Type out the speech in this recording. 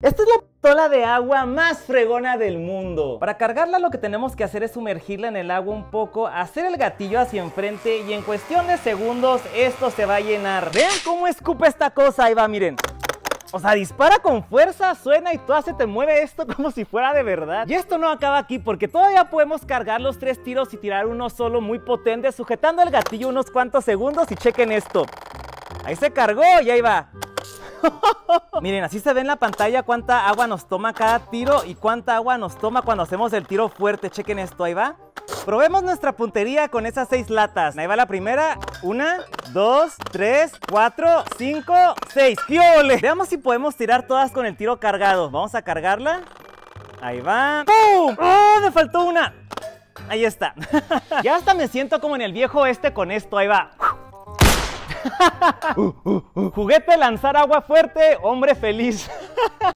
Esta es la pistola de agua más fregona del mundo. Para cargarla lo que tenemos que hacer es sumergirla en el agua un poco, hacer el gatillo hacia enfrente y en cuestión de segundos esto se va a llenar. Vean cómo escupe esta cosa, ahí va, miren. O sea, dispara con fuerza, suena y todo se te mueve esto como si fuera de verdad. Y esto no acaba aquí porque todavía podemos cargar los tres tiros y tirar uno solo muy potente sujetando el gatillo unos cuantos segundos y chequen esto. Ahí se cargó y ahí va. Miren, así se ve en la pantalla cuánta agua nos toma cada tiro y cuánta agua nos toma cuando hacemos el tiro fuerte. Chequen esto, ahí va. Probemos nuestra puntería con esas seis latas. Ahí va la primera. Una, dos, tres, cuatro, cinco, seis. ¡Qué Veamos si podemos tirar todas con el tiro cargado. Vamos a cargarla. Ahí va. ¡Pum! ¡Oh! Me faltó una. Ahí está. ya hasta me siento como en el viejo este con esto. Ahí va. Juguete lanzar agua fuerte, hombre feliz.